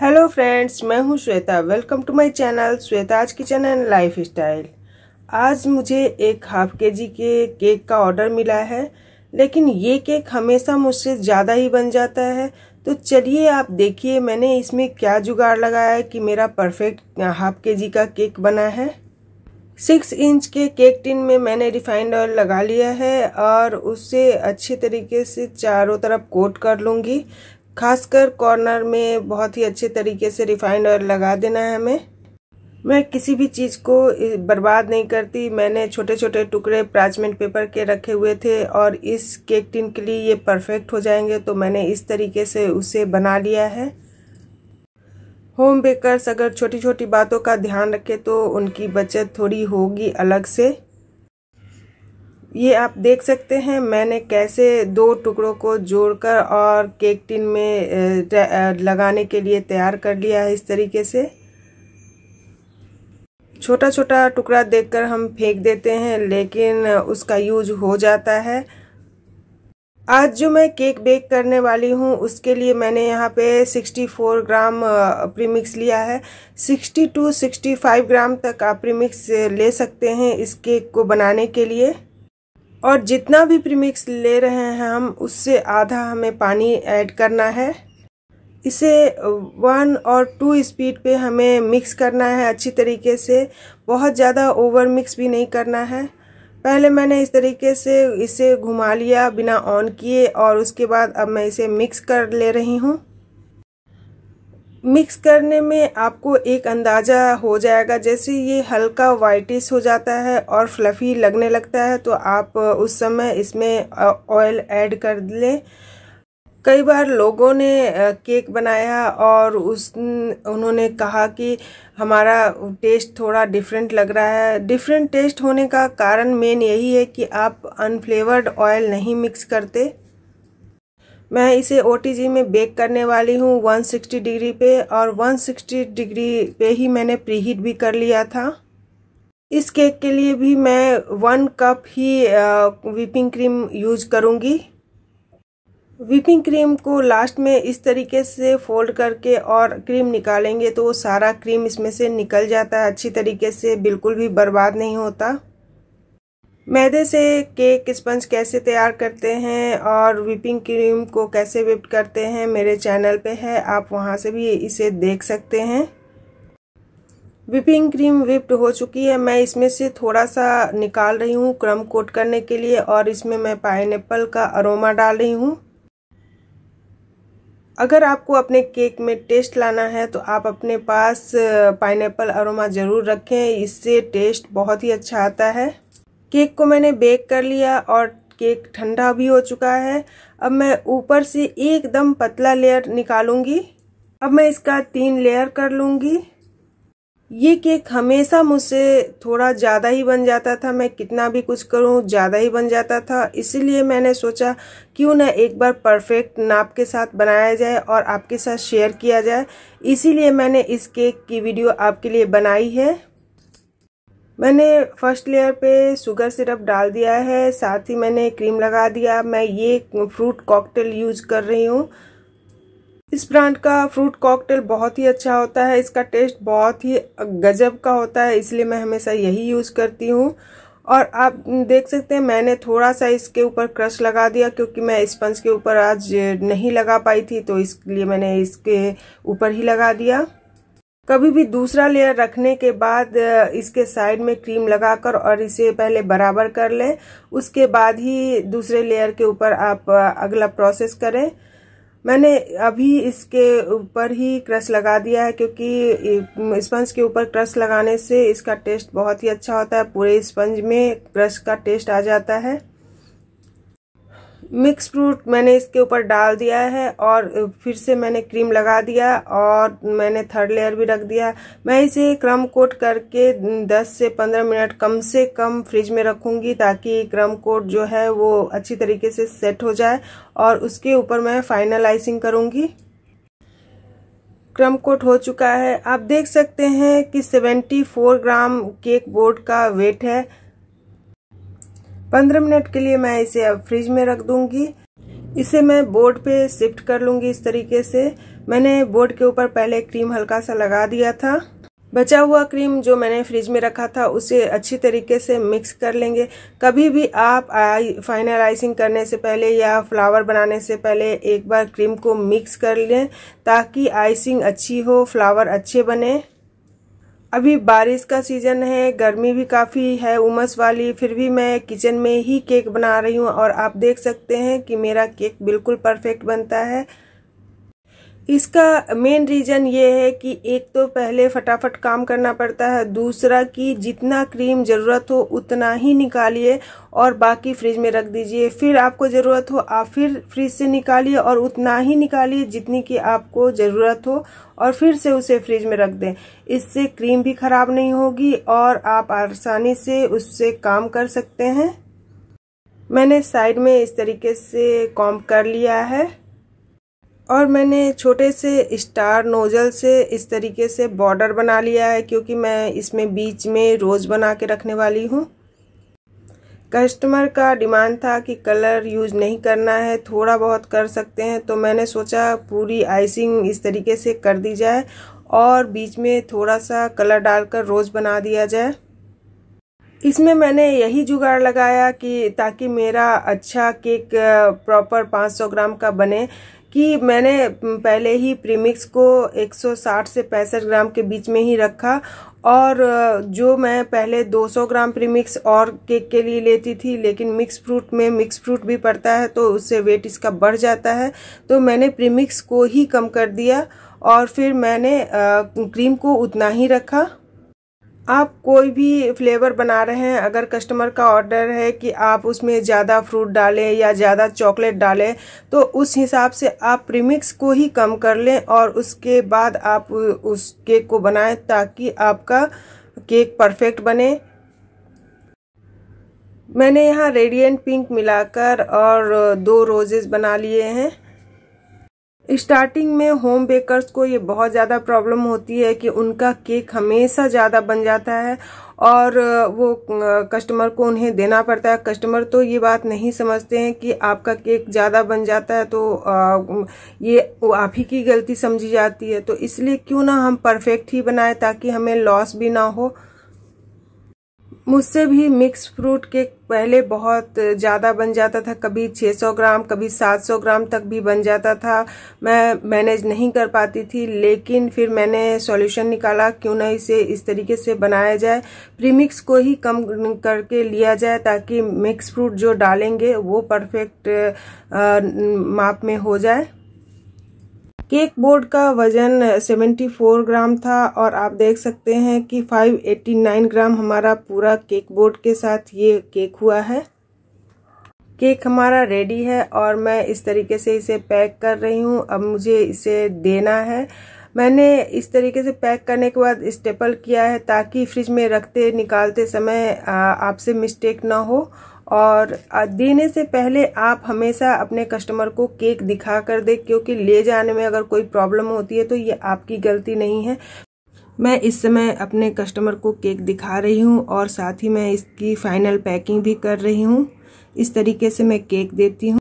hello friends मैं हूं Shweta welcome to my channel Shweta's kitchen and lifestyle आज मुझे एक हाफ के जी के केक का ऑर्डर मिला है लेकिन ये केक हमेशा मुझसे ज़्यादा ही बन जाता है तो चलिए आप देखिए मैंने इसमें क्या जुगाड़ लगाया है कि मेरा परफेक्ट हाफ के जी का केक बना है सिक्स इंच के केक टिन में मैंने रिफाइंड ऑयल लगा लिया है और उसे अच्छे तरीके से चारों तरफ कोट कर लूँगी खासकर कॉर्नर में बहुत ही अच्छे तरीके से रिफाइंड ऑयल लगा देना है हमें मैं किसी भी चीज़ को बर्बाद नहीं करती मैंने छोटे छोटे टुकड़े प्राचमेंट पेपर के रखे हुए थे और इस केक टिन के लिए ये परफेक्ट हो जाएंगे तो मैंने इस तरीके से उसे बना लिया है होम बेकर्स अगर छोटी छोटी बातों का ध्यान रखें तो उनकी बचत थोड़ी होगी अलग से ये आप देख सकते हैं मैंने कैसे दो टुकड़ों को जोड़कर और केक टिन में लगाने के लिए तैयार कर लिया है इस तरीके से छोटा छोटा टुकड़ा देखकर हम फेंक देते हैं लेकिन उसका यूज हो जाता है आज जो मैं केक बेक करने वाली हूँ उसके लिए मैंने यहाँ पे 64 ग्राम प्रीमिक्स लिया है 62 टू 65 ग्राम तक आप प्रीमिक्स ले सकते हैं इस केक को बनाने के लिए और जितना भी प्रीमिक्स ले रहे हैं हम उससे आधा हमें पानी ऐड करना है इसे वन और टू स्पीड पे हमें मिक्स करना है अच्छी तरीके से बहुत ज़्यादा ओवर मिक्स भी नहीं करना है पहले मैंने इस तरीके से इसे घुमा लिया बिना ऑन किए और उसके बाद अब मैं इसे मिक्स कर ले रही हूँ मिक्स करने में आपको एक अंदाज़ा हो जाएगा जैसे ये हल्का वाइटिस हो जाता है और फ्लफ़ी लगने लगता है तो आप उस समय इसमें ऑयल ऐड कर लें कई बार लोगों ने केक बनाया और उस उन्होंने कहा कि हमारा टेस्ट थोड़ा डिफरेंट लग रहा है डिफरेंट टेस्ट होने का कारण मेन यही है कि आप अनफ्लेवर्ड ऑयल नहीं मिक्स करते मैं इसे ओ में बेक करने वाली हूँ 160 डिग्री पे और 160 डिग्री पे ही मैंने प्रीहीट भी कर लिया था इस केक के लिए भी मैं वन कप ही व्हीपिंग क्रीम यूज करूँगी व्हीपिंग क्रीम को लास्ट में इस तरीके से फोल्ड करके और क्रीम निकालेंगे तो सारा क्रीम इसमें से निकल जाता है अच्छी तरीके से बिल्कुल भी बर्बाद नहीं होता मैदे से केक स्पंज कैसे तैयार करते हैं और व्हिपिंग क्रीम को कैसे व्हिप करते हैं मेरे चैनल पे है आप वहाँ से भी इसे देख सकते हैं विपिंग क्रीम व्हिप्ड हो चुकी है मैं इसमें से थोड़ा सा निकाल रही हूँ क्रम कोट करने के लिए और इसमें मैं पाइन का अरोमा डाल रही हूँ अगर आपको अपने केक में टेस्ट लाना है तो आप अपने पास पाइन अरोमा ज़रूर रखें इससे टेस्ट बहुत ही अच्छा आता है केक को मैंने बेक कर लिया और केक ठंडा भी हो चुका है अब मैं ऊपर से एकदम पतला लेयर निकालूंगी अब मैं इसका तीन लेयर कर लूंगी ये केक हमेशा मुझसे थोड़ा ज़्यादा ही बन जाता था मैं कितना भी कुछ करूं ज़्यादा ही बन जाता था इसीलिए मैंने सोचा क्यों ना एक बार परफेक्ट नाप के साथ बनाया जाए और आपके साथ शेयर किया जाए इसीलिए मैंने इस केक की वीडियो आपके लिए बनाई है मैंने फर्स्ट लेयर पे शुगर सिरप डाल दिया है साथ ही मैंने क्रीम लगा दिया मैं ये फ्रूट कॉकटेल यूज कर रही हूँ इस ब्रांड का फ्रूट कॉकटेल बहुत ही अच्छा होता है इसका टेस्ट बहुत ही गजब का होता है इसलिए मैं हमेशा यही यूज़ करती हूँ और आप देख सकते हैं मैंने थोड़ा सा इसके ऊपर क्रश लगा दिया क्योंकि मैं स्पंज के ऊपर आज नहीं लगा पाई थी तो इसलिए मैंने इसके ऊपर ही लगा दिया कभी भी दूसरा लेयर रखने के बाद इसके साइड में क्रीम लगाकर और इसे पहले बराबर कर लें उसके बाद ही दूसरे लेयर के ऊपर आप अगला प्रोसेस करें मैंने अभी इसके ऊपर ही क्रश लगा दिया है क्योंकि स्पंज के ऊपर क्रश लगाने से इसका टेस्ट बहुत ही अच्छा होता है पूरे स्पंज में क्रश का टेस्ट आ जाता है मिक्स फ्रूट मैंने इसके ऊपर डाल दिया है और फिर से मैंने क्रीम लगा दिया और मैंने थर्ड लेयर भी रख दिया मैं इसे क्रम कोट करके 10 से 15 मिनट कम से कम फ्रिज में रखूंगी ताकि क्रम कोट जो है वो अच्छी तरीके से सेट हो जाए और उसके ऊपर मैं फाइनल आइसिंग करूँगी क्रम कोट हो चुका है आप देख सकते हैं कि सेवेंटी ग्राम केक बोर्ड का वेट है पंद्रह मिनट के लिए मैं इसे अब फ्रिज में रख दूंगी इसे मैं बोर्ड पे शिफ्ट कर लूंगी इस तरीके से मैंने बोर्ड के ऊपर पहले क्रीम हल्का सा लगा दिया था बचा हुआ क्रीम जो मैंने फ्रिज में रखा था उसे अच्छी तरीके से मिक्स कर लेंगे कभी भी आप आई फाइनल आइसिंग करने से पहले या फ्लावर बनाने से पहले एक बार क्रीम को मिक्स कर लें ताकि आइसिंग अच्छी हो फ्लावर अच्छे बने अभी बारिश का सीज़न है गर्मी भी काफ़ी है उमस वाली फिर भी मैं किचन में ही केक बना रही हूँ और आप देख सकते हैं कि मेरा केक बिल्कुल परफेक्ट बनता है इसका मेन रीज़न ये है कि एक तो पहले फटाफट काम करना पड़ता है दूसरा कि जितना क्रीम ज़रूरत हो उतना ही निकालिए और बाकी फ्रिज में रख दीजिए फिर आपको ज़रूरत हो आप फिर फ्रिज से निकालिए और उतना ही निकालिए जितनी की आपको ज़रूरत हो और फिर से उसे फ्रिज में रख दें इससे क्रीम भी ख़राब नहीं होगी और आप आसानी से उससे काम कर सकते हैं मैंने साइड में इस तरीके से कॉम्प कर लिया है और मैंने छोटे से स्टार नोज़ल से इस तरीके से बॉर्डर बना लिया है क्योंकि मैं इसमें बीच में रोज़ बना के रखने वाली हूँ कस्टमर का डिमांड था कि कलर यूज नहीं करना है थोड़ा बहुत कर सकते हैं तो मैंने सोचा पूरी आइसिंग इस तरीके से कर दी जाए और बीच में थोड़ा सा कलर डालकर रोज़ बना दिया जाए इसमें मैंने यही जुगाड़ लगाया कि ताकि मेरा अच्छा केक प्रॉपर 500 ग्राम का बने कि मैंने पहले ही प्रीमिक्स को 160 से पैंसठ ग्राम के बीच में ही रखा और जो मैं पहले 200 ग्राम प्रीमिक्स और केक के लिए लेती थी लेकिन मिक्स फ्रूट में मिक्स फ्रूट भी पड़ता है तो उससे वेट इसका बढ़ जाता है तो मैंने प्रीमिक्स को ही कम कर दिया और फिर मैंने क्रीम को उतना ही रखा आप कोई भी फ्लेवर बना रहे हैं अगर कस्टमर का ऑर्डर है कि आप उसमें ज़्यादा फ्रूट डालें या ज़्यादा चॉकलेट डालें तो उस हिसाब से आप प्रीमिक्स को ही कम कर लें और उसके बाद आप उस केक को बनाएं ताकि आपका केक परफेक्ट बने मैंने यहाँ रेडिएंट पिंक मिलाकर और दो रोज़ेज बना लिए हैं स्टार्टिंग में होम बेकर्स को ये बहुत ज़्यादा प्रॉब्लम होती है कि उनका केक हमेशा ज़्यादा बन जाता है और वो कस्टमर को उन्हें देना पड़ता है कस्टमर तो ये बात नहीं समझते हैं कि आपका केक ज़्यादा बन जाता है तो ये आप ही की गलती समझी जाती है तो इसलिए क्यों ना हम परफेक्ट ही बनाएं ताकि हमें लॉस भी ना हो मुझसे भी मिक्स फ्रूट केक पहले बहुत ज़्यादा बन जाता था कभी 600 ग्राम कभी 700 ग्राम तक भी बन जाता था मैं मैनेज नहीं कर पाती थी लेकिन फिर मैंने सॉल्यूशन निकाला क्यों ना इसे इस तरीके से बनाया जाए प्रीमिक्स को ही कम करके लिया जाए ताकि मिक्स फ्रूट जो डालेंगे वो परफेक्ट माप में हो जाए केक बोर्ड का वजन 74 ग्राम था और आप देख सकते हैं कि 589 ग्राम हमारा पूरा केक बोर्ड के साथ ये केक हुआ है केक हमारा रेडी है और मैं इस तरीके से इसे पैक कर रही हूँ अब मुझे इसे देना है मैंने इस तरीके से पैक करने के बाद स्टेपल किया है ताकि फ्रिज में रखते निकालते समय आपसे मिस्टेक ना हो और देने से पहले आप हमेशा अपने कस्टमर को केक दिखा कर दे क्योंकि ले जाने में अगर कोई प्रॉब्लम होती है तो ये आपकी गलती नहीं है मैं इस समय अपने कस्टमर को केक दिखा रही हूँ और साथ ही मैं इसकी फाइनल पैकिंग भी कर रही हूँ इस तरीके से मैं केक देती हूँ